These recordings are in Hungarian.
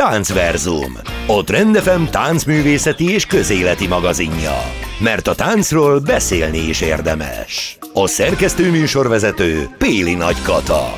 Táncverzum. A Trendefem táncművészeti és közéleti magazinja. Mert a táncról beszélni is érdemes. A szerkesztő műsorvezető Péli Nagy Kata.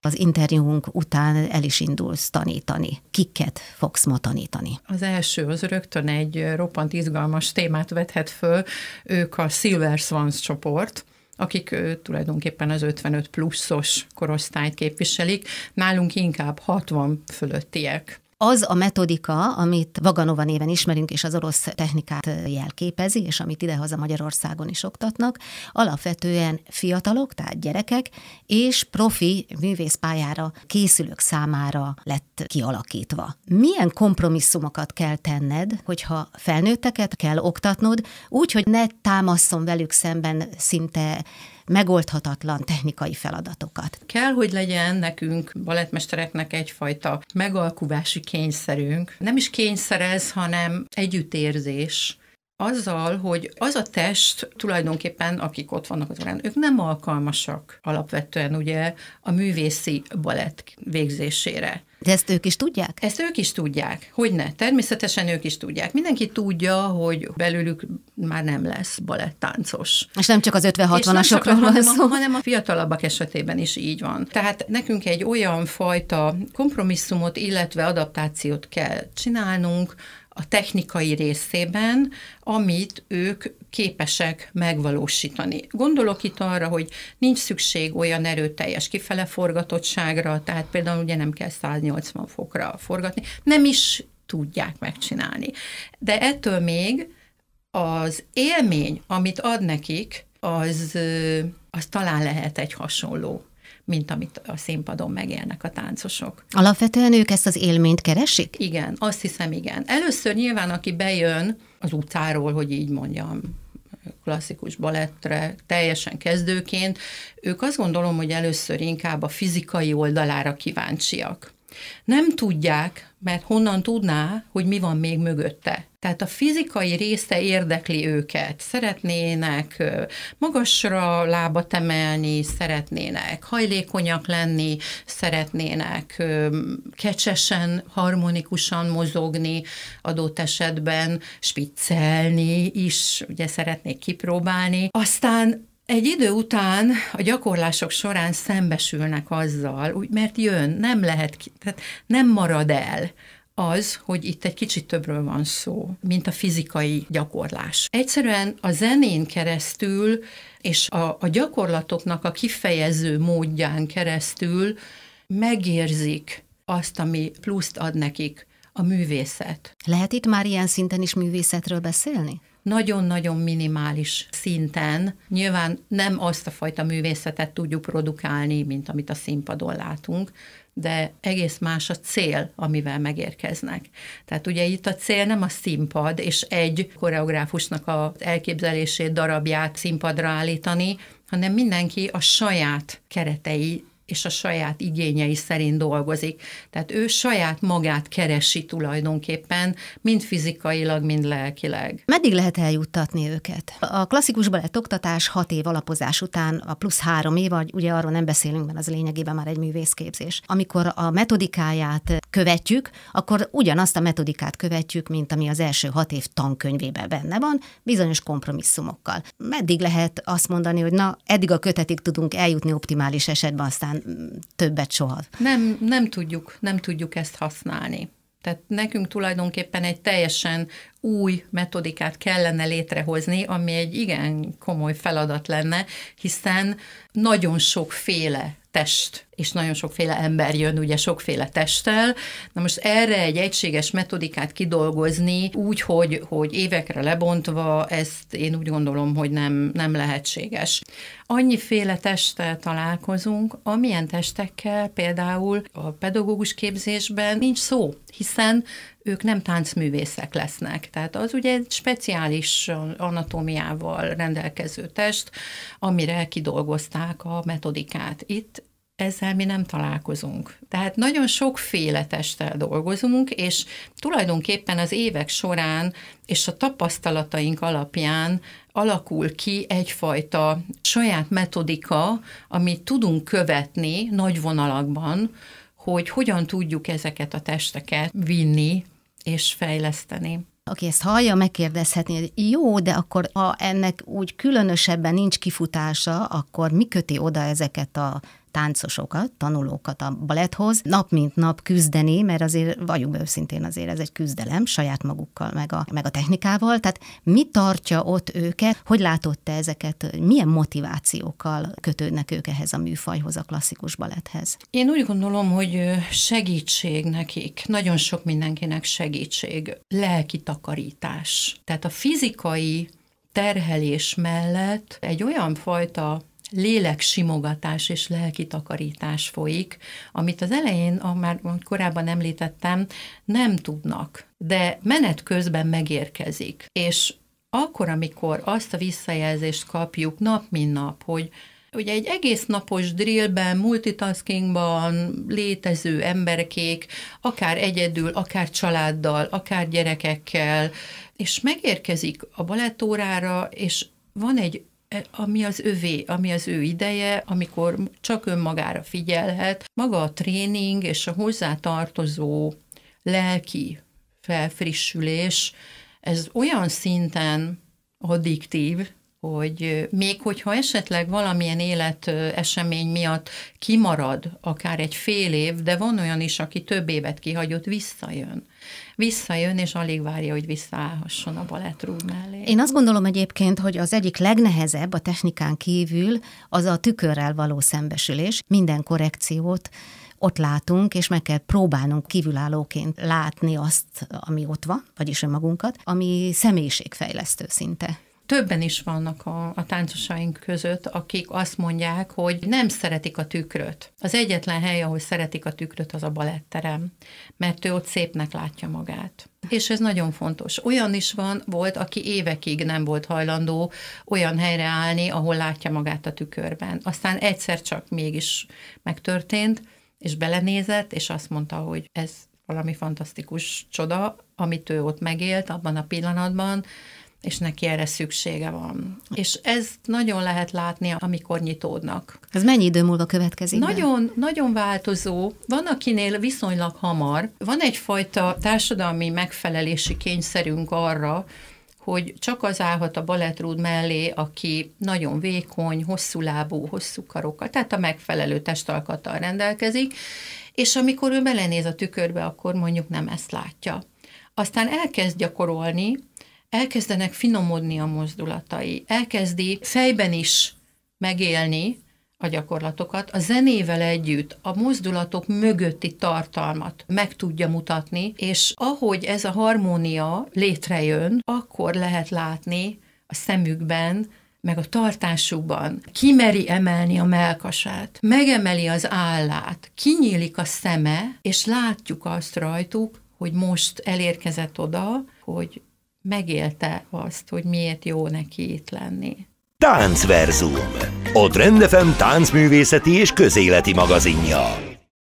Az interjúunk után el is indulsz tanítani. Kiket fogsz ma tanítani? Az első, az rögtön egy roppant izgalmas témát vethet föl. Ők a Silver Swans csoport akik tulajdonképpen az 55 pluszos korosztályt képviselik, nálunk inkább 60 fölöttiek. Az a metodika, amit Vaganova néven ismerünk, és az orosz technikát jelképezi, és amit idehaza Magyarországon is oktatnak, alapvetően fiatalok, tehát gyerekek, és profi művészpályára készülők számára lett kialakítva. Milyen kompromisszumokat kell tenned, hogyha felnőtteket kell oktatnod, úgy, hogy ne támaszom velük szemben szinte megoldhatatlan technikai feladatokat. Kell, hogy legyen nekünk balettmestereknek egyfajta megalkuvási kényszerünk. Nem is kényszerez, hanem együttérzés azzal, hogy az a test tulajdonképpen, akik ott vannak az orán, ők nem alkalmasak alapvetően ugye a művészi balett végzésére. De ezt ők is tudják? Ezt ők is tudják. Hogyne? Természetesen ők is tudják. Mindenki tudja, hogy belőlük már nem lesz balettáncos. És nem csak az 50-60-asokról van szó. Hanem a fiatalabbak esetében is így van. Tehát nekünk egy olyan fajta kompromisszumot, illetve adaptációt kell csinálnunk, a technikai részében, amit ők képesek megvalósítani. Gondolok itt arra, hogy nincs szükség olyan erőteljes kifele forgatottságra, tehát például ugye nem kell 180 fokra forgatni, nem is tudják megcsinálni. De ettől még az élmény, amit ad nekik, az, az talán lehet egy hasonló mint amit a színpadon megélnek a táncosok. Alapvetően ők ezt az élményt keresik? Igen, azt hiszem igen. Először nyilván, aki bejön az utcáról, hogy így mondjam, klasszikus balettre teljesen kezdőként, ők azt gondolom, hogy először inkább a fizikai oldalára kíváncsiak nem tudják, mert honnan tudná, hogy mi van még mögötte. Tehát a fizikai része érdekli őket. Szeretnének magasra lábat emelni, szeretnének hajlékonyak lenni, szeretnének kecsesen, harmonikusan mozogni, adott esetben spiccelni is, ugye szeretnék kipróbálni. Aztán egy idő után a gyakorlások során szembesülnek azzal, úgy, mert jön, nem lehet, tehát nem marad el az, hogy itt egy kicsit többről van szó, mint a fizikai gyakorlás. Egyszerűen a zenén keresztül és a, a gyakorlatoknak a kifejező módján keresztül megérzik azt, ami pluszt ad nekik a művészet. Lehet itt már ilyen szinten is művészetről beszélni? nagyon-nagyon minimális szinten. Nyilván nem azt a fajta művészetet tudjuk produkálni, mint amit a színpadon látunk, de egész más a cél, amivel megérkeznek. Tehát ugye itt a cél nem a színpad, és egy koreográfusnak az elképzelését, darabját színpadra állítani, hanem mindenki a saját keretei és a saját igényei szerint dolgozik. Tehát ő saját magát keresi tulajdonképpen, mind fizikailag, mind lelkileg. Meddig lehet eljuttatni őket? A klasszikus balett oktatás hat év alapozás után, a plusz három év, vagy ugye arról nem beszélünk, mert az lényegében már egy művészképzés. Amikor a metodikáját követjük, akkor ugyanazt a metodikát követjük, mint ami az első hat év tankönyvében benne van, bizonyos kompromisszumokkal. Meddig lehet azt mondani, hogy na, eddig a kötetig tudunk eljutni optimális esetben, aztán aztán mm, többet soha. Nem, nem tudjuk, nem tudjuk ezt használni. Tehát nekünk tulajdonképpen egy teljesen új metodikát kellene létrehozni, ami egy igen komoly feladat lenne, hiszen nagyon sokféle test és nagyon sokféle ember jön, ugye sokféle testtel. Na most erre egy egységes metodikát kidolgozni úgy, hogy, hogy évekre lebontva, ezt én úgy gondolom, hogy nem, nem lehetséges. Annyiféle testtel találkozunk, amilyen testekkel például a pedagógus képzésben nincs szó, hiszen ők nem táncművészek lesznek. Tehát az ugye egy speciális anatómiával rendelkező test, amire kidolgozták a metodikát. Itt ezzel mi nem találkozunk. Tehát nagyon sokféle testtel dolgozunk, és tulajdonképpen az évek során és a tapasztalataink alapján alakul ki egyfajta saját metodika, amit tudunk követni nagy vonalakban, hogy hogyan tudjuk ezeket a testeket vinni és fejleszteni. Aki ezt hallja, megkérdezhetné, hogy jó, de akkor ha ennek úgy különösebben nincs kifutása, akkor mi köti oda ezeket a táncosokat, tanulókat a balethoz, nap mint nap küzdeni, mert azért vagyunk őszintén azért ez egy küzdelem saját magukkal, meg a, meg a technikával, tehát mi tartja ott őket, hogy látott te ezeket, milyen motivációkkal kötődnek ők ehhez a műfajhoz, a klasszikus balethez? Én úgy gondolom, hogy segítség nekik, nagyon sok mindenkinek segítség, lelki takarítás. Tehát a fizikai terhelés mellett egy olyan fajta lélek simogatás és lelki takarítás folyik, amit az elején, a már korábban említettem, nem tudnak, de menet közben megérkezik. És akkor, amikor azt a visszajelzést kapjuk nap, mint nap, hogy ugye egy egész napos drillben, multitaskingban létező emberkék, akár egyedül, akár családdal, akár gyerekekkel, és megérkezik a balettórára, és van egy E, ami az övé, ami az ő ideje, amikor csak önmagára figyelhet. Maga a tréning és a hozzátartozó lelki felfrissülés, ez olyan szinten addiktív, hogy még hogyha esetleg valamilyen élet esemény miatt kimarad, akár egy fél év, de van olyan is, aki több évet kihagyott, visszajön. Visszajön, és alig várja, hogy visszaállhasson a balettrúd mellé. Én azt gondolom egyébként, hogy az egyik legnehezebb a technikán kívül az a tükörrel való szembesülés. Minden korrekciót ott látunk, és meg kell próbálnunk kívülállóként látni azt, ami ott van, vagyis önmagunkat, ami személyiségfejlesztő szinte többen is vannak a, a táncosaink között, akik azt mondják, hogy nem szeretik a tükröt. Az egyetlen hely, ahol szeretik a tükröt, az a baletterem, mert ő ott szépnek látja magát. És ez nagyon fontos. Olyan is van, volt, aki évekig nem volt hajlandó olyan helyre állni, ahol látja magát a tükörben. Aztán egyszer csak mégis megtörtént, és belenézett, és azt mondta, hogy ez valami fantasztikus csoda, amit ő ott megélt abban a pillanatban, és neki erre szüksége van. És ez nagyon lehet látni, amikor nyitódnak. Ez mennyi idő múlva következik? Nagyon, be? nagyon változó. Van, akinél viszonylag hamar. Van egyfajta társadalmi megfelelési kényszerünk arra, hogy csak az állhat a baletrúd mellé, aki nagyon vékony, hosszú lábú, hosszú karokkal, tehát a megfelelő testalkattal rendelkezik, és amikor ő belenéz a tükörbe, akkor mondjuk nem ezt látja. Aztán elkezd gyakorolni, elkezdenek finomodni a mozdulatai, elkezdi fejben is megélni a gyakorlatokat, a zenével együtt a mozdulatok mögötti tartalmat meg tudja mutatni, és ahogy ez a harmónia létrejön, akkor lehet látni a szemükben, meg a tartásukban. Kimeri emelni a melkasát, megemeli az állát, kinyílik a szeme, és látjuk azt rajtuk, hogy most elérkezett oda, hogy megélte azt, hogy miért jó neki itt lenni. Táncverzum. A Trendefem táncművészeti és közéleti magazinja.